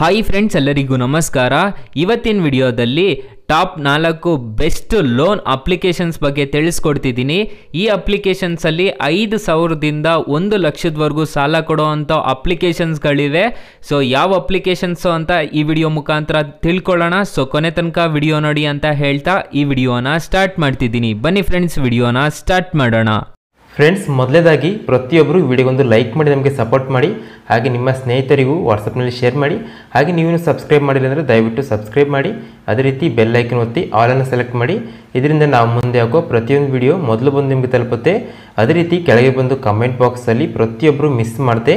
hi friends ಎಲ್ಲರಿಗೂ ನಮಸ್ಕಾರ ಇವತ್ತಿನ ವಿಡಿಯೋದಲ್ಲಿ ಟಾಪ್ ನಾಲ್ಕು ಬೆಸ್ಟ್ ಲೋನ್ ಅಪ್ಲಿಕೇಶನ್ಸ್ ಬಗ್ಗೆ ತಿಳಿಸ್ಕೊಡ್ತಿದ್ದೀನಿ ಈ ಅಪ್ಲಿಕೇಶನ್ಸಲ್ಲಿ ಐದು ಸಾವಿರದಿಂದ ಒಂದು ಲಕ್ಷದವರೆಗೂ ಸಾಲ ಅಪ್ಲಿಕೇಶನ್ಸ್ ಅಪ್ಲಿಕೇಶನ್ಸ್ಗಳಿವೆ ಸೊ ಯಾವ ಅಪ್ಲಿಕೇಶನ್ಸು ಅಂತ ಈ ವಿಡಿಯೋ ಮುಖಾಂತರ ತಿಳ್ಕೊಳ್ಳೋಣ ಸೊ ಕೊನೆ ತನಕ ವಿಡಿಯೋ ನೋಡಿ ಅಂತ ಹೇಳ್ತಾ ಈ ವಿಡಿಯೋನ ಸ್ಟಾರ್ಟ್ ಮಾಡ್ತಿದ್ದೀನಿ ಬನ್ನಿ ಫ್ರೆಂಡ್ಸ್ ವಿಡಿಯೋನ ಸ್ಟಾರ್ಟ್ ಮಾಡೋಣ ಫ್ರೆಂಡ್ಸ್ ಮೊದಲೇದಾಗಿ ಪ್ರತಿಯೊಬ್ಬರು ವಿಡಿಯೋಗೊಂದು ಲೈಕ್ ಮಾಡಿ ನಮಗೆ ಸಪೋರ್ಟ್ ಮಾಡಿ ಹಾಗೆ ನಿಮ್ಮ ಸ್ನೇಹಿತರಿಗೂ ವಾಟ್ಸಪ್ನಲ್ಲಿ ಶೇರ್ ಮಾಡಿ ಹಾಗೆ ನೀವು ಸಬ್ಸ್ಕ್ರೈಬ್ ಮಾಡಿಲ್ಲ ಅಂದರೆ ದಯವಿಟ್ಟು ಸಬ್ಸ್ಕ್ರೈಬ್ ಮಾಡಿ ಅದೇ ರೀತಿ ಬೆಲ್ ಐಕನ್ ಒತ್ತಿ ಆಲನ್ನು ಸೆಲೆಕ್ಟ್ ಮಾಡಿ ಇದರಿಂದ ನಾವು ಮುಂದೆ ಹಾಕೋ ಪ್ರತಿಯೊಂದು ವಿಡಿಯೋ ಮೊದಲು ಬಂದು ನಿಮಗೆ ತಲುಪುತ್ತೆ ಅದೇ ರೀತಿ ಕೆಳಗೆ ಬಂದು ಕಮೆಂಟ್ ಬಾಕ್ಸಲ್ಲಿ ಪ್ರತಿಯೊಬ್ಬರು ಮಿಸ್ ಮಾಡದೆ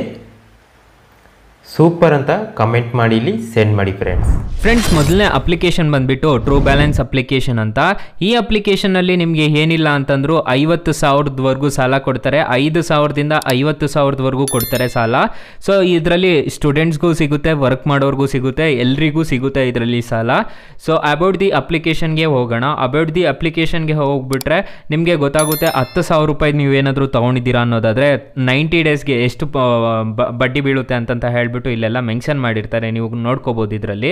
ಸೂಪರ್ ಅಂತ ಕಮೆಂಟ್ ಮಾಡಿ ಇಲ್ಲಿ ಸೆಂಡ್ ಮಾಡಿ ಫ್ರೆಂಡ್ಸ್ ಫ್ರೆಂಡ್ಸ್ ಮೊದಲನೇ ಅಪ್ಲಿಕೇಶನ್ ಬಂದ್ಬಿಟ್ಟು ಟ್ರೂ ಬ್ಯಾಲೆನ್ಸ್ ಅಪ್ಲಿಕೇಶನ್ ಅಂತ ಈ ಅಪ್ಲಿಕೇಶನಲ್ಲಿ ನಿಮಗೆ ಏನಿಲ್ಲ ಅಂತಂದ್ರು ಐವತ್ತು ಸಾವಿರದವರೆಗೂ ಸಾಲ ಕೊಡ್ತಾರೆ ಐದು ಸಾವಿರದಿಂದ ಐವತ್ತು ಸಾವಿರದವರೆಗೂ ಕೊಡ್ತಾರೆ ಸಾಲ ಸೊ ಇದರಲ್ಲಿ ಸ್ಟೂಡೆಂಟ್ಸ್ಗೂ ಸಿಗುತ್ತೆ ವರ್ಕ್ ಮಾಡೋರ್ಗೂ ಸಿಗುತ್ತೆ ಎಲ್ರಿಗೂ ಸಿಗುತ್ತೆ ಇದರಲ್ಲಿ ಸಾಲ ಸೊ ಅಬೌಟ್ ದಿ ಅಪ್ಲಿಕೇಶನ್ಗೆ ಹೋಗೋಣ ಅಬೌಟ್ ದಿ ಅಪ್ಲಿಕೇಶನ್ಗೆ ಹೋಗ್ಬಿಟ್ರೆ ನಿಮಗೆ ಗೊತ್ತಾಗುತ್ತೆ ಹತ್ತು ಸಾವಿರ ರೂಪಾಯಿ ನೀವೇನಾದರೂ ತೊಗೊಂಡಿದ್ದೀರಾ ಅನ್ನೋದಾದರೆ ನೈಂಟಿ ಡೇಸ್ಗೆ ಎಷ್ಟು ಬಡ್ಡಿ ಬೀಳುತ್ತೆ ಅಂತಂತ ಹೇಳ್ಬಿಟ್ಟು ಬಂದ್ಬಿಟ್ಟು ಇಲ್ಲೆಲ್ಲ ಮೆನ್ಷನ್ ಮಾಡಿರ್ತಾರೆ ನೀವು ನೋಡ್ಕೋಬೋದು ಇದರಲ್ಲಿ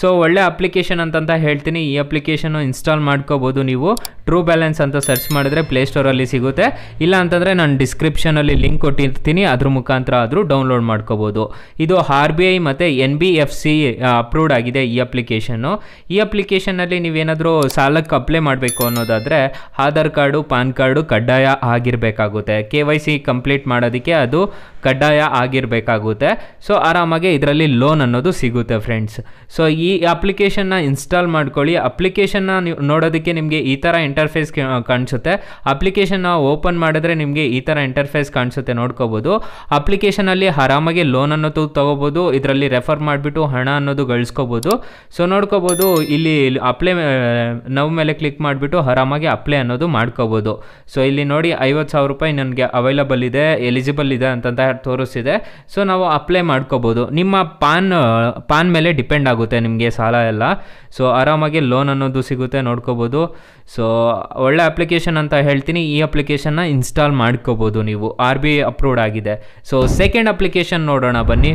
ಸೊ ಒಳ್ಳೆ ಅಪ್ಲಿಕೇಶನ್ ಅಂತಂತ ಹೇಳ್ತೀನಿ ಈ ಅಪ್ಲಿಕೇಶನ್ನು ಇನ್ಸ್ಟಾಲ್ ಮಾಡ್ಕೋಬೋದು ನೀವು ಟ್ರೂ ಬ್ಯಾಲೆನ್ಸ್ ಅಂತ ಸರ್ಚ್ ಮಾಡಿದ್ರೆ ಪ್ಲೇಸ್ಟೋರಲ್ಲಿ ಸಿಗುತ್ತೆ ಇಲ್ಲ ಅಂತಂದರೆ ನಾನು ಡಿಸ್ಕ್ರಿಪ್ಷನಲ್ಲಿ ಲಿಂಕ್ ಕೊಟ್ಟಿರ್ತೀನಿ ಅದ್ರ ಮುಖಾಂತರ ಆದರೂ ಡೌನ್ಲೋಡ್ ಮಾಡ್ಕೋಬೋದು ಇದು ಆರ್ ಬಿ ಐ ಮತ್ತು N B F C approved ಆಗಿದೆ ಈ ಅಪ್ಲಿಕೇಶನ್ನು ಈ ಅಪ್ಲಿಕೇಶನ್ನಲ್ಲಿ ನೀವೇನಾದರೂ ಸಾಲಕ್ಕೆ ಅಪ್ಲೈ ಮಾಡಬೇಕು ಅನ್ನೋದಾದರೆ ಆಧಾರ್ ಕಾರ್ಡು ಪಾನ್ ಕಾರ್ಡು ಕಡ್ಡಾಯ ಆಗಿರಬೇಕಾಗುತ್ತೆ ಕೆ ವೈ ಸಿ ಕಂಪ್ಲೀಟ್ ಮಾಡೋದಕ್ಕೆ ಅದು ಕಡ್ಡಾಯ ಆಗಿರಬೇಕಾಗುತ್ತೆ ಸೊ ಆರಾಮಾಗಿ ಇದರಲ್ಲಿ ಲೋನ್ ಅನ್ನೋದು ಸಿಗುತ್ತೆ ಫ್ರೆಂಡ್ಸ್ ಸೊ ಈ ಈ ಅಪ್ಲಿಕೇಶನ್ನ ಇನ್ಸ್ಟಾಲ್ ಮಾಡ್ಕೊಳ್ಳಿ ಅಪ್ಲಿಕೇಶನ್ನ ನೋಡೋದಕ್ಕೆ ನಿಮಗೆ ಈ ಥರ ಇಂಟರ್ಫೇಸ್ ಕಾಣಿಸುತ್ತೆ ಅಪ್ಲಿಕೇಶನ್ನ ಓಪನ್ ಮಾಡಿದ್ರೆ ನಿಮಗೆ ಈ ಥರ ಇಂಟರ್ಫೇಸ್ ಕಾಣಿಸುತ್ತೆ ನೋಡ್ಕೋಬೋದು ಅಪ್ಲಿಕೇಶನಲ್ಲಿ ಆರಾಮಾಗಿ ಲೋನ್ ಅನ್ನೋದು ತೊಗೋಬೋದು ಇದರಲ್ಲಿ ರೆಫರ್ ಮಾಡಿಬಿಟ್ಟು ಹಣ ಅನ್ನೋದು ಗಳಿಸ್ಕೋಬೋದು ಸೊ ನೋಡ್ಕೋಬೋದು ಇಲ್ಲಿ ಅಪ್ಲೈ ನಾವು ಮೇಲೆ ಕ್ಲಿಕ್ ಮಾಡಿಬಿಟ್ಟು ಆರಾಮಾಗಿ ಅಪ್ಲೈ ಅನ್ನೋದು ಮಾಡ್ಕೋಬೋದು ಸೊ ಇಲ್ಲಿ ನೋಡಿ ಐವತ್ತು ಸಾವಿರ ರೂಪಾಯಿ ನನಗೆ ಅವೈಲಬಲ್ ಇದೆ ಎಲಿಜಿಬಲ್ ಇದೆ ಅಂತಂತ ತೋರಿಸಿದೆ ಸೊ ನಾವು ಅಪ್ಲೈ ಮಾಡ್ಕೋಬೋದು ನಿಮ್ಮ ಪಾನ್ ಪಾನ್ ಮೇಲೆ ಡಿಪೆಂಡ್ ಆಗುತ್ತೆ ನಿಮಗೆ ಸಾಲ ಎಲ್ಲ ಸೊ ಆರಾಮಾಗಿ ಲೋನ್ ಅನ್ನೋದು ಸಿಗುತ್ತೆ ನೋಡ್ಕೋಬೋದು ಸೊ ಒಳ್ಳೆ ಅಪ್ಲಿಕೇಶನ್ ಅಂತ ಹೇಳ್ತೀನಿ ಈ ಅಪ್ಲಿಕೇಶನ್ನ ಇನ್ಸ್ಟಾಲ್ ಮಾಡ್ಕೋಬೋದು ನೀವು ಆರ್ ಬಿ ಅಪ್ರೂವ್ಡ್ ಆಗಿದೆ ಸೊ ಸೆಕೆಂಡ್ ಅಪ್ಲಿಕೇಶನ್ ನೋಡೋಣ ಬನ್ನಿ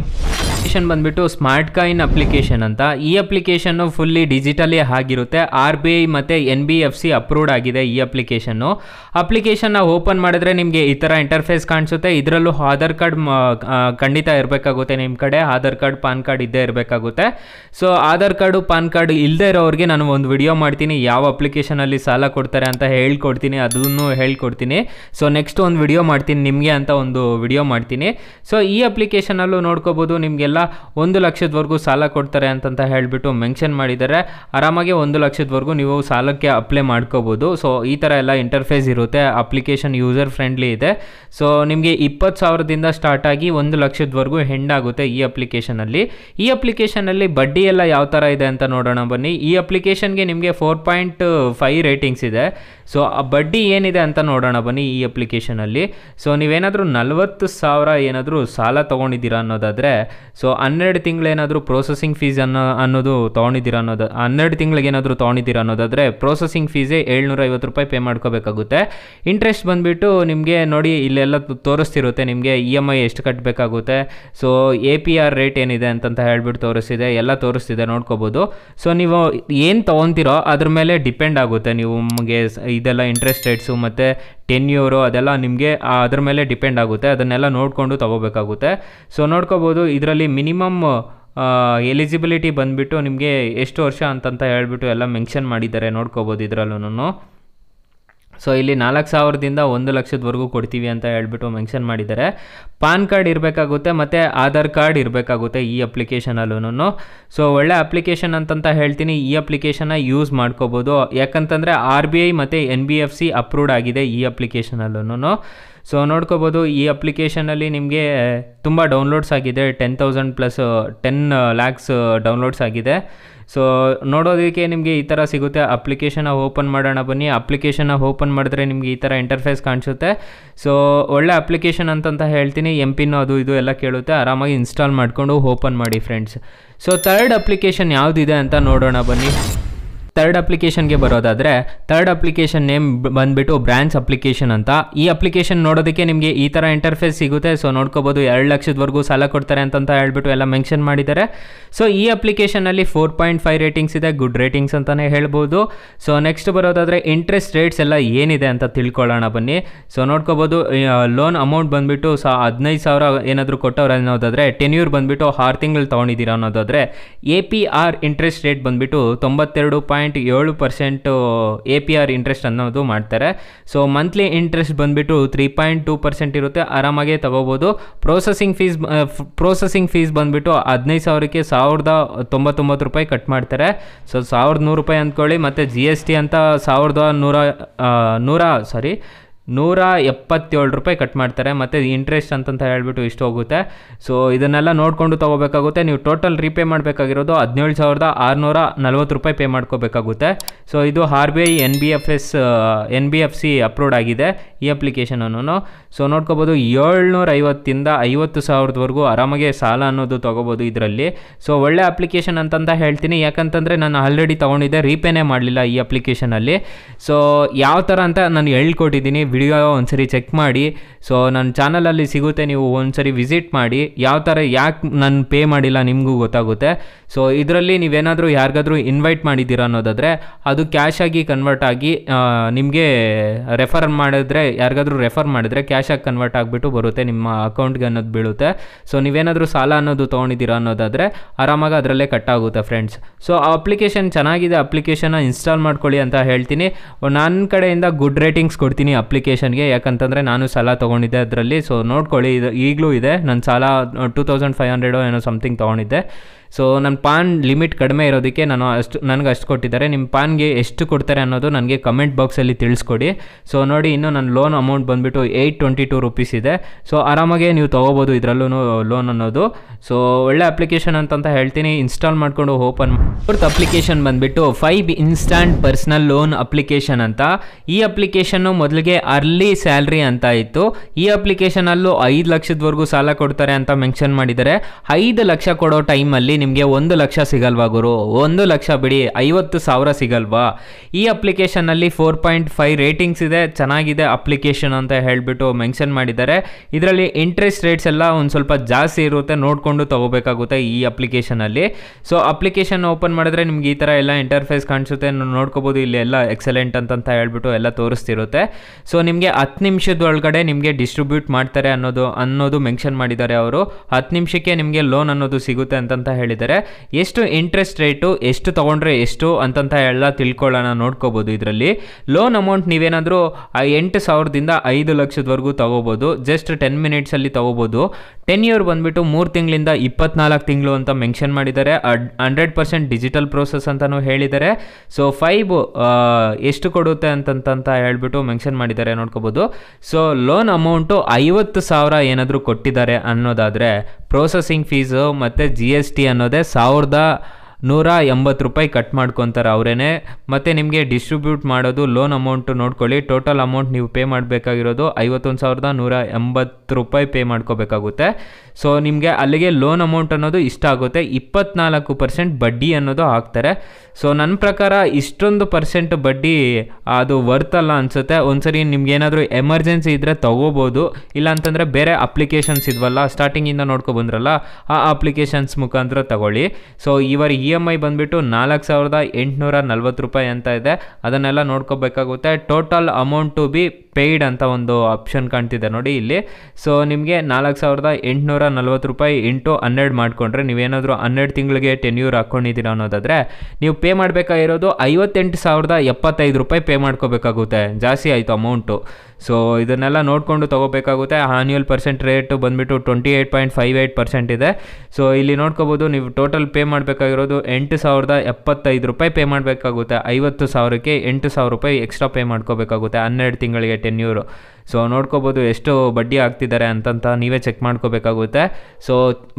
ಅಪ್ಲಿಕೇಶನ್ ಬಂದುಬಿಟ್ಟು ಸ್ಮಾರ್ಟ್ ಕಾಯಿನ್ ಅಪ್ಲಿಕೇಶನ್ ಅಂತ ಈ ಅಪ್ಲಿಕೇಶನ್ನು ಫುಲ್ಲಿ ಡಿಜಿಟಲಿ ಆಗಿರುತ್ತೆ ಆರ್ ಬಿ ಐ ಮತ್ತು N B F C approved ಆಗಿದೆ ಈ ಅಪ್ಲಿಕೇಶನ್ನು ಅಪ್ಲಿಕೇಶನ್ನ ಓಪನ್ ಮಾಡಿದ್ರೆ ನಿಮಗೆ ಈ ಥರ ಇಂಟರ್ಫೇಸ್ ಕಾಣಿಸುತ್ತೆ ಇದರಲ್ಲೂ ಆಧಾರ್ ಕಾರ್ಡ್ ಖಂಡಿತ ಇರಬೇಕಾಗುತ್ತೆ ನಿಮ್ಮ ಕಡೆ ಆಧಾರ್ ಕಾರ್ಡ್ ಪಾನ್ ಕಾರ್ಡ್ ಇದ್ದೇ ಇರಬೇಕಾಗುತ್ತೆ so Aadhaar card PAN card ಇಲ್ಲದೆ ಇರೋರಿಗೆ ನಾನು ಒಂದು ವಿಡಿಯೋ ಮಾಡ್ತೀನಿ ಯಾವ ಅಪ್ಲಿಕೇಶನಲ್ಲಿ ಸಾಲ ಕೊಡ್ತಾರೆ ಅಂತ ಹೇಳ್ಕೊಡ್ತೀನಿ ಅದನ್ನು ಹೇಳ್ಕೊಡ್ತೀನಿ ಸೊ ನೆಕ್ಸ್ಟ್ ಒಂದು ವಿಡಿಯೋ ಮಾಡ್ತೀನಿ ನಿಮಗೆ ಅಂತ ಒಂದು ವಿಡಿಯೋ ಮಾಡ್ತೀನಿ ಸೊ ಈ ಅಪ್ಲಿಕೇಶನಲ್ಲೂ ನೋಡ್ಕೋಬೋದು ನಿಮಗೆಲ್ಲ ಒಂದು ಲಕ್ಷದವರೆಗೂ ಸಾಲ ಕೊಡ್ತಾರೆ ಅಂತಂತ ಹೇಳಿಬಿಟ್ಟು ಮೆನ್ಷನ್ ಮಾಡಿದ್ದಾರೆ ಆರಾಮಾಗಿ ಒಂದು ಲಕ್ಷದವರೆಗೂ ನೀವು ಸಾಲಕ್ಕೆ ಅಪ್ಲೈ ಮಾಡ್ಕೋಬೋದು ಸೊ ಈ ಥರ ಎಲ್ಲ ಇಂಟರ್ಫೇಸ್ ಇರುತ್ತೆ ಅಪ್ಲಿಕೇಶನ್ ಯೂಸರ್ ಫ್ರೆಂಡ್ಲಿ ಇದೆ ಸೊ ನಿಮಗೆ ಇಪ್ಪತ್ತು ಸಾವಿರದಿಂದ ಸ್ಟಾರ್ಟ್ ಆಗಿ ಒಂದು ಲಕ್ಷದವರೆಗೂ ಹೆಂಡಾಗುತ್ತೆ ಈ ಅಪ್ಲಿಕೇಶನಲ್ಲಿ ಈ ಅಪ್ಲಿಕೇಶನಲ್ಲಿ ಬಡ್ಡಿ ಎಲ್ಲ ಯಾವ ಥರ ಇದೆ ಅಂತ ನೋಡೋಣ ಬನ್ನಿ ಈ ಅಪ್ಲಿಕೇಶನ್ಗೆ ನಿಮಗೆ ಫೋರ್ ಪಾಯಿಂಟ್ ಫೈವ್ ರೇಟಿಂಗ್ಸ್ ಇದೆ ಸೊ ಆ ಬಡ್ಡಿ ಏನಿದೆ ಅಂತ ನೋಡೋಣ ಬನ್ನಿ ಈ ಅಪ್ಲಿಕೇಶನಲ್ಲಿ ಸೊ ನೀವೇನಾದರೂ ನಲವತ್ತು ಸಾವಿರ ಏನಾದರೂ ಸಾಲ ತೊಗೊಂಡಿದ್ದೀರಾ ಅನ್ನೋದಾದರೆ ಸೊ ಹನ್ನೆರಡು ತಿಂಗಳೇನಾದರೂ ಪ್ರೊಸೆಸಿಂಗ್ ಫೀಸ್ ಅನ್ನೋ ಅನ್ನೋದು ತೊಗೊಂಡಿದ್ದೀರಾ ಅನ್ನೋದು ಹನ್ನೆರಡು ತಿಂಗಳಿಗೆ ಏನಾದರೂ ತೊಗೊಂಡಿದ್ದೀರಾ ಅನ್ನೋದಾದರೆ ಪ್ರೊಸೆಸಿಂಗ್ ಫೀಸೇ ಐವತ್ತು ರೂಪಾಯಿ ಪೇ ಮಾಡ್ಕೋಬೇಕಾಗುತ್ತೆ ಇಂಟ್ರೆಸ್ಟ್ ಬಂದುಬಿಟ್ಟು ನಿಮಗೆ ನೋಡಿ ಇಲ್ಲೆಲ್ಲ ತೋರಿಸ್ತಿರುತ್ತೆ ನಿಮಗೆ ಇ e ಎಮ್ ಐ ಎಷ್ಟು ಕಟ್ಟಬೇಕಾಗುತ್ತೆ so A P R rate ಏನಿದೆ ಅಂತಂತ ಹೇಳ್ಬಿಟ್ಟು ತೋರಿಸ್ತಿದೆ ಎಲ್ಲ ತೋರಿಸ್ತಿದೆ ನೋಡ್ಕೋಬೋದು ಸೊ ನೀವು ಏನು ತೊಗೊತೀರೋ ಅದ್ರ ಮೇಲೆ ಡಿಪೆಂಡ್ ಆಗುತ್ತೆ ನೀವು ನಿಮಗೆ ಇದೆಲ್ಲ ಇಂಟ್ರೆಸ್ಟ್ ರೇಟ್ಸು ಮತ್ತು ಟೆನ್ಯೂರು ಅದೆಲ್ಲ ನಿಮಗೆ ಅದ್ರ ಮೇಲೆ ಡಿಪೆಂಡ್ ಆಗುತ್ತೆ ಅದನ್ನೆಲ್ಲ ನೋಡಿಕೊಂಡು ತೊಗೋಬೇಕಾಗುತ್ತೆ ಸೊ ನೋಡ್ಕೋಬೋದು ಇದರಲ್ಲಿ ಮಿನಿಮಮ್ ಎಲಿಜಿಬಿಲಿಟಿ ಬಂದುಬಿಟ್ಟು ನಿಮಗೆ ಎಷ್ಟು ವರ್ಷ ಅಂತಂತ ಹೇಳಿಬಿಟ್ಟು ಎಲ್ಲ ಮೆನ್ಷನ್ ಮಾಡಿದ್ದಾರೆ ನೋಡ್ಕೋಬೋದು ಇದರಲ್ಲೂ ಸೊ ಇಲ್ಲಿ ನಾಲ್ಕು ಸಾವಿರದಿಂದ ಒಂದು ಲಕ್ಷದವರೆಗೂ ಕೊಡ್ತೀವಿ ಅಂತ ಹೇಳ್ಬಿಟ್ಟು ಮೆನ್ಷನ್ ಮಾಡಿದ್ದಾರೆ ಪಾನ್ ಕಾರ್ಡ್ ಇರಬೇಕಾಗುತ್ತೆ ಮತ್ತು ಆಧಾರ್ ಕಾರ್ಡ್ ಇರಬೇಕಾಗುತ್ತೆ ಈ ಅಪ್ಲಿಕೇಶನಲ್ಲೂ ಸೊ ಒಳ್ಳೆ ಅಪ್ಲಿಕೇಶನ್ ಅಂತಂತ ಹೇಳ್ತೀನಿ ಈ ಅಪ್ಲಿಕೇಶನ್ನ ಯೂಸ್ ಮಾಡ್ಕೋಬೋದು ಯಾಕಂತಂದರೆ ಆರ್ ಬಿ ಐ ಮತ್ತು N B F C approved ಆಗಿದೆ ಈ ಅಪ್ಲಿಕೇಶನಲ್ಲೂ ಸೊ ನೋಡ್ಕೋಬೋದು ಈ ಅಪ್ಲಿಕೇಶನಲ್ಲಿ ನಿಮಗೆ ತುಂಬ ಡೌನ್ಲೋಡ್ಸ್ ಆಗಿದೆ ten thousand plus ten lakhs downloads ಆಗಿದೆ ಸೊ ನೋಡೋದಕ್ಕೆ ನಿಮಗೆ ಈ ಥರ ಸಿಗುತ್ತೆ ಅಪ್ಲಿಕೇಶನ ಓಪನ್ ಮಾಡೋಣ ಬನ್ನಿ ಅಪ್ಲಿಕೇಶನ ಓಪನ್ ಮಾಡಿದ್ರೆ ನಿಮಗೆ ಈ ಥರ ಇಂಟರ್ಫೇಸ್ ಕಾಣಿಸುತ್ತೆ ಸೊ ಒಳ್ಳೆ ಅಪ್ಲಿಕೇಶನ್ ಅಂತಂತ ಹೇಳ್ತೀನಿ ಎಮ್ ಪಿನ್ ಅದು ಇದು ಎಲ್ಲ ಕೇಳುತ್ತೆ ಆರಾಮಾಗಿ ಇನ್ಸ್ಟಾಲ್ ಮಾಡಿಕೊಂಡು ಓಪನ್ ಮಾಡಿ ಫ್ರೆಂಡ್ಸ್ ಸೊ ಥರ್ಡ್ ಅಪ್ಲಿಕೇಶನ್ ಯಾವುದಿದೆ ಅಂತ ನೋಡೋಣ ಬನ್ನಿ ಥರ್ಡ್ ಅಪ್ಲಿಕೇಶನ್ಗೆ ಬರೋದಾದರೆ ಥರ್ಡ್ ಅಪ್ಲಿಕೇಶನ್ ನೇಮ್ ಬಂದುಬಿಟ್ಟು ಬ್ರ್ಯಾಂಚ್ ಅಪ್ಲಿಕೇಶನ್ ಅಂತ ಈ ಅಪ್ಲಿಕೇಶನ್ ನೋಡೋದಕ್ಕೆ ನಿಮಗೆ ಈ ಥರ ಇಂಟರ್ಫೇಸ್ ಸಿಗುತ್ತೆ ಸೊ ನೋಡ್ಕೋಬೋದು ಎರಡು ಲಕ್ಷದವರೆಗೂ ಸಾಲ ಕೊಡ್ತಾರೆ ಅಂತಂತ ಹೇಳ್ಬಿಟ್ಟು ಎಲ್ಲ ಮೆನ್ಷನ್ ಮಾಡಿದ್ದಾರೆ ಸೊ ಈ ಅಪ್ಲಿಕೇಶನಲ್ಲಿ ಫೋರ್ ಪಾಯಿಂಟ್ ಫೈವ್ ರೇಟಿಂಗ್ಸ್ ಇದೆ ಗುಡ್ ರೇಟಿಂಗ್ಸ್ ಅಂತಲೇ ಹೇಳ್ಬೋದು ಸೊ ನೆಕ್ಸ್ಟ್ ಬರೋದಾದರೆ ಇಂಟ್ರೆಸ್ಟ್ ರೇಟ್ಸ್ ಎಲ್ಲ ಏನಿದೆ ಅಂತ ತಿಳ್ಕೊಳ್ಳೋಣ ಬನ್ನಿ ಸೊ ನೋಡ್ಕೋಬೋದು ಲೋನ್ ಅಮೌಂಟ್ ಬಂದುಬಿಟ್ಟು ಸ ಹದಿನೈದು ಸಾವಿರ ಏನಾದರೂ ಕೊಟ್ಟವ್ರು ಅನ್ನೋದಾದರೆ ಟೆನ್ ಯೂರ್ ಬಂದುಬಿಟ್ಟು ಆರು ತಿಂಗಳು ತೊಗೊಂಡಿದ್ದೀರಾ ಅನ್ನೋದಾದರೆ A P R interest rate ಬಂದುಬಿಟ್ಟು ತೊಂಬತ್ತೆರಡು ಪಾಯಿಂಟ್ ಪಾಯಿಂಟ್ ಏಳು percent A P R interest ಅನ್ನೋದು ಮಾಡ್ತಾರೆ ಸೊ ಮಂತ್ಲಿ ಇಂಟ್ರೆಸ್ಟ್ ಬಂದುಬಿಟ್ಟು ತ್ರೀ ಪಾಯಿಂಟ್ ಟೂ ಪರ್ಸೆಂಟ್ ಇರುತ್ತೆ ಆರಾಮಾಗೆ ತಗೋಬೋದು ಪ್ರೊಸೆಸಿಂಗ್ ಫೀಸ್ ಪ್ರೊಸೆಸಿಂಗ್ ಫೀಸ್ ಬಂದುಬಿಟ್ಟು ಹದಿನೈದು ಸಾವಿರಕ್ಕೆ ಸಾವಿರದ ತೊಂಬತ್ತೊಂಬತ್ತು ರೂಪಾಯಿ ಕಟ್ ಮಾಡ್ತಾರೆ ಸೊ ಸಾವಿರದ ನೂರು ರೂಪಾಯಿ ಅಂದ್ಕೊಳ್ಳಿ ಮತ್ತು ಜಿ ಎಸ್ ಟಿ ಅಂತ ಸಾವಿರದ ನೂರ ನೂರ ಸಾರಿ ನೂರ ಎಪ್ಪತ್ತೇಳು ರೂಪಾಯಿ ಕಟ್ ಮಾಡ್ತಾರೆ ಮತ್ತು ಇಂಟ್ರೆಸ್ಟ್ ಅಂತಂತ ಹೇಳ್ಬಿಟ್ಟು ಇಷ್ಟು ಹೋಗುತ್ತೆ ಸೊ ಇದನ್ನೆಲ್ಲ ನೋಡಿಕೊಂಡು ತೊಗೋಬೇಕಾಗುತ್ತೆ ನೀವು ಟೋಟಲ್ ರೀಪೇ ಮಾಡಬೇಕಾಗಿರೋದು ಹದಿನೇಳು ಸಾವಿರದ ಆರುನೂರ ನಲ್ವತ್ತು ರೂಪಾಯಿ ಪೇ ಮಾಡ್ಕೋಬೇಕಾಗುತ್ತೆ ಸೊ ಇದು R B I N B F S N B F C approved ಆಗಿದೆ ಈ ಅಪ್ಲಿಕೇಶನ್ ಅನ್ನೋನು ಸೊ ನೋಡ್ಕೋಬೋದು ಏಳ್ನೂರ ಐವತ್ತಿಂದ ಐವತ್ತು ಸಾವಿರದವರೆಗೂ ಆರಾಮಾಗೆ ಸಾಲ ಅನ್ನೋದು ತೊಗೋಬೋದು ಇದರಲ್ಲಿ ಸೊ ಒಳ್ಳೆ ಅಪ್ಲಿಕೇಶನ್ ಅಂತಂತ ಹೇಳ್ತೀನಿ ಯಾಕಂತಂದರೆ ನಾನು ಆಲ್ರೆಡಿ ತೊಗೊಂಡಿದ್ದೆ ರೀಪೇನೇ ಮಾಡಲಿಲ್ಲ ಈ ಅಪ್ಲಿಕೇಶನಲ್ಲಿ ಸೊ ಯಾವ ಥರ ಅಂತ ನಾನು ಹೇಳ್ಕೊಟ್ಟಿದ್ದೀನಿ ವಿಡಿಯೋ ಒಂದ್ಸರಿ ಚೆಕ್ ಮಾಡಿ ಸೊ ನನ್ನ ಚಾನಲಲ್ಲಿ ಸಿಗುತ್ತೆ ನೀವು ಒಂದ್ಸರಿ ವಿಸಿಟ್ ಮಾಡಿ ಯಾವ ಥರ ಯಾಕೆ ನಾನು ಪೇ ಮಾಡಿಲ್ಲ ನಿಮಗೂ ಗೊತ್ತಾಗುತ್ತೆ ಸೊ ಇದರಲ್ಲಿ ನೀವೇನಾದರೂ ಯಾರಿಗಾದರೂ ಇನ್ವೈಟ್ ಮಾಡಿದ್ದೀರ ಅನ್ನೋದಾದರೆ ಅದು ಕ್ಯಾಶಾಗಿ ಕನ್ವರ್ಟ್ ಆಗಿ ನಿಮಗೆ ರೆಫರ್ ಮಾಡಿದ್ರೆ ಯಾರಿಗಾದರೂ ರೆಫರ್ ಮಾಡಿದರೆ ಕ್ಯಾಶಾಗಿ ಕನ್ವರ್ಟ್ ಆಗಿಬಿಟ್ಟು ಬರುತ್ತೆ ನಿಮ್ಮ ಅಕೌಂಟ್ಗೆ ಅನ್ನೋದು ಬೀಳುತ್ತೆ ಸೊ ನೀವೇನಾದರೂ ಸಾಲ ಅನ್ನೋದು ತೊಗೊಂಡಿದ್ದೀರ ಅನ್ನೋದಾದರೆ ಆರಾಮಾಗಿ ಅದರಲ್ಲೇ ಕಟ್ ಆಗುತ್ತೆ ಫ್ರೆಂಡ್ಸ್ ಸೊ ಆ ಅಪ್ಲಿಕೇಶನ್ ಚೆನ್ನಾಗಿದೆ ಅಪ್ಲಿಕೇಶನ್ನ ಇನ್ಸ್ಟಾಲ್ ಮಾಡ್ಕೊಳ್ಳಿ ಅಂತ ಹೇಳ್ತೀನಿ ನನ್ನ ಕಡೆಯಿಂದ ಗುಡ್ ರೇಟಿಂಗ್ಸ್ ಕೊಡ್ತೀನಿ ಅಪ್ಲಿಕೇಶನ್ ಅಪ್ಲಿಕೇಶನ್ಗೆ ಯಾಕಂತಂದರೆ ನಾನು ಸಾಲ ತೊಗೊಂಡಿದ್ದೆ ಅದರಲ್ಲಿ ಸೊ ನೋಡ್ಕೊಳ್ಳಿ ಇದು ಈಗಲೂ ಇದೆ ನನ್ನ ಸಾಲ ಟೂ ತೌಸಂಡ್ ಫೈವ್ ಹಂಡ್ರೆಡು ಏನೋ ಸಮಥಿಂಗ್ ತೊಗೊಂಡಿದ್ದೆ ಸೊ ನನ್ನ ಪಾನ್ ಲಿಮಿಟ್ ಕಡಿಮೆ ಇರೋದಕ್ಕೆ ನಾನು ಅಷ್ಟು ನನಗೆ ಅಷ್ಟು ಕೊಟ್ಟಿದ್ದಾರೆ ನಿಮ್ಮ ಪಾನ್ಗೆ ಎಷ್ಟು ಕೊಡ್ತಾರೆ ಅನ್ನೋದು ನನಗೆ ಕಮೆಂಟ್ ಬಾಕ್ಸಲ್ಲಿ ತಿಳಿಸ್ಕೊಡಿ ಸೊ ನೋಡಿ ಇನ್ನು ನನ್ನ ಲೋನ್ ಅಮೌಂಟ್ ಬಂದುಬಿಟ್ಟು ಏಯ್ಟ್ ಟ್ವೆಂಟಿ ಟು ರುಪೀಸ್ ಇದೆ ಸೊ ಆರಾಮಾಗೆ ನೀವು ತೊಗೋಬೋದು ಇದರಲ್ಲೂ ಲೋನ್ ಅನ್ನೋದು ಸೊ ಒಳ್ಳೆ ಅಪ್ಲಿಕೇಶನ್ ಅಂತಂತ ಹೇಳ್ತೀನಿ ಇನ್ಸ್ಟಾಲ್ ಮಾಡಿಕೊಂಡು ಓಪನ್ ಫೋರ್ತ್ ಅಪ್ಲಿಕೇಶನ್ ಬಂದುಬಿಟ್ಟು five instant personal loan application ಅಂತ ಈ ಅಪ್ಲಿಕೇಶನ್ನು ಮೊದಲಿಗೆ ಅರ್ಲಿ ಸ್ಯಾಲ್ರಿ ಅಂತ ಇತ್ತು ಈ ಅಪ್ಲಿಕೇಶನಲ್ಲೂ ಐದು ಲಕ್ಷದವರೆಗೂ ಸಾಲ ಕೊಡ್ತಾರೆ ಅಂತ ಮೆನ್ಷನ್ ಮಾಡಿದ್ದಾರೆ ಐದು ಲಕ್ಷ ಕೊಡೋ ಟೈಮಲ್ಲಿ ನಿಮಗೆ ಒಂದು ಲಕ್ಷ ಸಿಗಲ್ವಾ ಗುರು ಒಂದು ಲಕ್ಷ ಬಿಡಿ ಐವತ್ತು ಸಾವಿರ ಸಿಗಲ್ವಾ ಈ ಅಪ್ಲಿಕೇಶನಲ್ಲಿ ಫೋರ್ ಪಾಯಿಂಟ್ ಫೈವ್ ರೇಟಿಂಗ್ಸ್ ಇದೆ ಚೆನ್ನಾಗಿದೆ ಅಪ್ಲಿಕೇಶನ್ ಅಂತ ಹೇಳಿಬಿಟ್ಟು ಮೆನ್ಷನ್ ಮಾಡಿದ್ದಾರೆ ಇದರಲ್ಲಿ ಇಂಟ್ರೆಸ್ಟ್ ರೇಟ್ಸ್ ಎಲ್ಲ ಒಂದು ಸ್ವಲ್ಪ ಜಾಸ್ತಿ ಇರುತ್ತೆ ನೋಡಿಕೊಂಡು ತೊಗೋಬೇಕಾಗುತ್ತೆ ಈ ಅಪ್ಲಿಕೇಶನಲ್ಲಿ ಸೊ ಅಪ್ಲಿಕೇಶನ್ ಓಪನ್ ಮಾಡಿದ್ರೆ ನಿಮ್ಗೆ ಈ ಥರ ಎಲ್ಲ ಇಂಟರ್ಫೇಸ್ ಕಾಣಿಸುತ್ತೆ ನೋಡ್ಕೋಬೋದು ಇಲ್ಲಿ ಎಲ್ಲ ಎಕ್ಸಲೆಂಟ್ ಅಂತಂತ ಹೇಳ್ಬಿಟ್ಟು ಎಲ್ಲ ತೋರಿಸ್ತಿರುತ್ತೆ ಸೊ ನಿಮಗೆ ಹತ್ತು ನಿಮಿಷದೊಳಗಡೆ ನಿಮಗೆ ಡಿಸ್ಟ್ರಿಬ್ಯೂಟ್ ಮಾಡ್ತಾರೆ ಅನ್ನೋದು ಅನ್ನೋದು ಮೆನ್ಷನ್ ಮಾಡಿದ್ದಾರೆ ಅವರು ಹತ್ತು ನಿಮಿಷಕ್ಕೆ ನಿಮಗೆ ಲೋನ್ ಅನ್ನೋದು ಸಿಗುತ್ತೆ ಅಂತಂತ ಹೇಳಿ ಇಟ್ಕೊಂಡಿದ್ದಾರೆ ಎಷ್ಟು ಇಂಟ್ರೆಸ್ಟ್ ರೇಟು ಎಷ್ಟು ತೊಗೊಂಡ್ರೆ ಎಷ್ಟು ಅಂತಂತ ಎಲ್ಲ ತಿಳ್ಕೊಳ್ಳೋಣ ನೋಡ್ಕೋಬೋದು ಇದರಲ್ಲಿ ಲೋನ್ ಅಮೌಂಟ್ ನೀವೇನಾದರೂ ಎಂಟು ಸಾವಿರದಿಂದ ಐದು ಲಕ್ಷದವರೆಗೂ ತೊಗೋಬೋದು ಜಸ್ಟ್ ಟೆನ್ ಮಿನಿಟ್ಸಲ್ಲಿ ತೊಗೋಬೋದು ಟೆನ್ ಇಯರ್ ಬಂದುಬಿಟ್ಟು ಮೂರು ತಿಂಗಳಿಂದ ಇಪ್ಪತ್ನಾಲ್ಕು ತಿಂಗಳು ಅಂತ ಮೆನ್ಷನ್ ಮಾಡಿದ್ದಾರೆ ಹಂಡ್ರೆಡ್ ಪರ್ಸೆಂಟ್ ಡಿಜಿಟಲ್ ಪ್ರೋಸೆಸ್ ಅಂತಲೂ ಹೇಳಿದ್ದಾರೆ ಸೊ ಫೈವ್ ಎಷ್ಟು ಕೊಡುತ್ತೆ ಅಂತಂತ ಹೇಳ್ಬಿಟ್ಟು ಮೆನ್ಷನ್ ಮಾಡಿದ್ದಾರೆ ನೋಡ್ಕೋಬೋದು ಸೊ ಲೋನ್ ಅಮೌಂಟು ಐವತ್ತು ಸಾವಿರ ಏನಾದರೂ ಕೊಟ್ಟಿದ್ದಾರೆ ಅನ್ನೋದಾದರೆ ಪ್ರೋಸೆಸಿಂಗ್ ಫೀಸು ಮತ್ತು ಜಿ ಎಸ್ ಟಿ ಅನ್ನೋದೇ ಸಾವಿರದ ನೂರ ಎಂಬತ್ತು ರೂಪಾಯಿ ಕಟ್ ಮಾಡ್ಕೊತಾರೆ ಅವರೇನೆ ಮತ್ತು ನಿಮಗೆ ಡಿಸ್ಟ್ರಿಬ್ಯೂಟ್ ಮಾಡೋದು ಲೋನ್ ಅಮೌಂಟ್ ನೋಡ್ಕೊಳ್ಳಿ ಟೋಟಲ್ ಅಮೌಂಟ್ ನೀವು ಪೇ ಮಾಡಬೇಕಾಗಿರೋದು ಐವತ್ತೊಂದು ಸಾವಿರದ ನೂರ ಎಂಬತ್ತು ರೂಪಾಯಿ ಪೇ ಮಾಡ್ಕೋಬೇಕಾಗುತ್ತೆ ಸೊ ನಿಮಗೆ ಅಲ್ಲಿಗೆ ಲೋನ್ ಅಮೌಂಟ್ ಅನ್ನೋದು ಇಷ್ಟ ಆಗುತ್ತೆ ಇಪ್ಪತ್ನಾಲ್ಕು ಪರ್ಸೆಂಟ್ ಬಡ್ಡಿ ಅನ್ನೋದು ಹಾಕ್ತಾರೆ ಸೊ ನನ್ನ ಪ್ರಕಾರ ಇಷ್ಟೊಂದು ಪರ್ಸೆಂಟ್ ಬಡ್ಡಿ ಅದು ವರ್ತ್ ಅಲ್ಲ ಅನಿಸುತ್ತೆ ಒಂದ್ಸರಿ ನಿಮ್ಗೆ ಏನಾದರೂ ಎಮರ್ಜೆನ್ಸಿ ಇದ್ದರೆ ತಗೋಬೋದು ಇಲ್ಲ ಅಂತಂದರೆ ಬೇರೆ ಅಪ್ಲಿಕೇಶನ್ಸ್ ಇದ್ವಲ್ಲ ಸ್ಟಾರ್ಟಿಂಗಿಂದ ನೋಡ್ಕೊಬಂದ್ರಲ್ಲ ಆ ಅಪ್ಲಿಕೇಶನ್ಸ್ ಮುಖಾಂತರ ತಗೊಳ್ಳಿ ಸೊ ಇವರ ಈ ಎಮ್ ಐ ಬಂದ್ಬಿಟ್ಟು ನಾಲ್ಕು ಸಾವಿರದ ಎಂಟುನೂರ ನಲ್ವತ್ತು ರೂಪಾಯಿ ಅಂತ ಇದೆ ಅದನ್ನೆಲ್ಲ ನೋಡ್ಕೋಬೇಕಾಗುತ್ತೆ total amount to be paid ಅಂತ ಒಂದು ಆಪ್ಷನ್ ಕಾಣ್ತಿದೆ ನೋಡಿ ಇಲ್ಲಿ ಸೊ ನಿಮಗೆ ನಾಲ್ಕು ಸಾವಿರದ ಎಂಟುನೂರ ನಲ್ವತ್ತು ರೂಪಾಯಿ ಇಂಟು ಹನ್ನೆರಡು ಮಾಡಿಕೊಂಡ್ರೆ ನೀವೇನಾದರೂ ಹನ್ನೆರಡು ತಿಂಗಳಿಗೆ ಟೆನ್ಯೂರ್ ಹಾಕ್ಕೊಂಡಿದ್ದೀರ ಅನ್ನೋದಾದರೆ ನೀವು ಪೇ ಮಾಡಬೇಕಾಗಿರೋದು ಐವತ್ತೆಂಟು ಸಾವಿರದ ಎಪ್ಪತ್ತೈದು ರೂಪಾಯಿ ಪೇ ಮಾಡ್ಕೋಬೇಕಾಗುತ್ತೆ ಜಾಸ್ತಿ ಆಯಿತು ಅಮೌಂಟು ಸೊ ಇದನ್ನೆಲ್ಲ ನೋಡಿಕೊಂಡು ತೊಗೋಬೇಕಾಗುತ್ತೆ ಆನ್ಯುವಲ್ ಪರ್ಸೆಂಟ್ ರೇಟು ಬಂದುಬಿಟ್ಟು twenty eight point five eight percent ಇದೆ ಸೊ ಇಲ್ಲಿ ನೋಡ್ಕೋಬೋದು ನೀವು ಟೋಟಲ್ ಪೇ ಮಾಡಬೇಕಾಗಿರೋದು ಎಂಟು ಸಾವಿರದ ಎಪ್ಪತ್ತೈದು ರೂಪಾಯಿ ಪೇ ಮಾಡಬೇಕಾಗುತ್ತೆ ಐವತ್ತು ಸಾವಿರಕ್ಕೆ ಎಂಟು ಸಾವಿರ ರೂಪಾಯಿ ಎಕ್ಸ್ಟ್ರಾ ಪೇ ಮಾಡ್ಕೋಬೇಕಾಗುತ್ತೆ ಹನ್ನೆರಡು ತಿಂಗಳಿಗೆ euro ಸೊ ನೋಡ್ಕೋಬೋದು ಎಷ್ಟು ಬಡ್ಡಿ ಆಗ್ತಿದ್ದಾರೆ ಅಂತಂತ ನೀವೇ ಚೆಕ್ ಮಾಡ್ಕೋಬೇಕಾಗುತ್ತೆ ಸೊ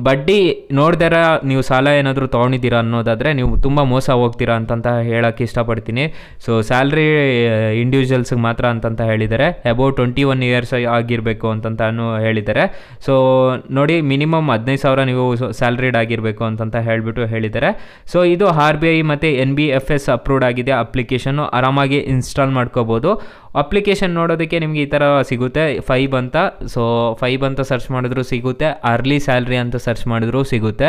ಬಡ್ಡಿ ನೋಡಿದ್ರೆ ನೀವು ಸಾಲ ಏನಾದರೂ ತೊಗೊಂಡಿದ್ದೀರಾ ಅನ್ನೋದಾದರೆ ನೀವು ತುಂಬ ಮೋಸ ಹೋಗ್ತೀರಾ ಅಂತಂತ ಹೇಳೋಕ್ಕೆ ಇಷ್ಟಪಡ್ತೀನಿ ಸೊ ಸ್ಯಾಲ್ರಿ ಇಂಡಿವಿಜುವಲ್ಸ್ಗೆ ಮಾತ್ರ ಅಂತಂತ ಹೇಳಿದ್ದಾರೆ ಅಬೌಟ್ ಟ್ವೆಂಟಿ ಒನ್ ಇಯರ್ಸ್ ಆಗಿರಬೇಕು ಅಂತಂತ ಹೇಳಿದ್ದಾರೆ ಸೊ ನೋಡಿ ಮಿನಿಮಮ್ ಹದಿನೈದು ಸಾವಿರ ನೀವು ಸ್ಯಾಲ್ರಿಡ್ ಆಗಿರಬೇಕು ಅಂತಂತ ಹೇಳಿಬಿಟ್ಟು ಹೇಳಿದ್ದಾರೆ ಸೊ ಇದು ಆರ್ ಬಿ ಐ ಮತ್ತು N B F S approved ಆಗಿದೆ ಅಪ್ಲಿಕೇಶನ್ನು ಆರಾಮಾಗಿ ಇನ್ಸ್ಟಾಲ್ ಮಾಡ್ಕೋಬೋದು ಅಪ್ಲಿಕೇಶನ್ ನೋಡೋದಕ್ಕೆ ನಿಮಗೆ ಈ ಥರ ಸಿಗುತ್ತೆ ಫೈಬ್ ಅಂತ ಸೊ ಫೈಬ್ ಅಂತ ಸರ್ಚ್ ಮಾಡಿದ್ರು ಸಿಗುತ್ತೆ ಅರ್ಲಿ ಸ್ಯಾಲ್ರಿ ಅಂತ ಸರ್ಚ್ ಮಾಡಿದ್ರು ಸಿಗುತ್ತೆ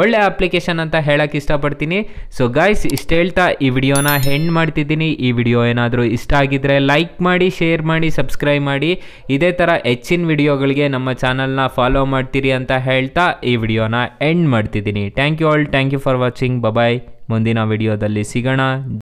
ಒಳ್ಳೆ ಅಪ್ಲಿಕೇಶನ್ ಅಂತ ಹೇಳಕ್ಕೆ ಇಷ್ಟಪಡ್ತೀನಿ ಸೊ ಗಾಯ್ಸ್ ಇಷ್ಟು ಹೇಳ್ತಾ ಈ ವಿಡಿಯೋನ ಹೆಂಡ್ ಮಾಡ್ತಿದ್ದೀನಿ ಈ ವಿಡಿಯೋ ಏನಾದರೂ ಇಷ್ಟ ಆಗಿದ್ರೆ ಲೈಕ್ ಮಾಡಿ ಶೇರ್ ಮಾಡಿ ಸಬ್ಸ್ಕ್ರೈಬ್ ಮಾಡಿ ಇದೇ ಥರ ಹೆಚ್ಚಿನ ವಿಡಿಯೋಗಳಿಗೆ ನಮ್ಮ ಚಾನಲ್ನ ಫಾಲೋ ಮಾಡ್ತೀರಿ ಅಂತ ಹೇಳ್ತಾ ಈ ವಿಡಿಯೋನ ಎಂಡ್ ಮಾಡ್ತಿದ್ದೀನಿ thank you all thank you for watching bye bye ಮುಂದಿನ ವಿಡಿಯೋದಲ್ಲಿ ಸಿಗೋಣ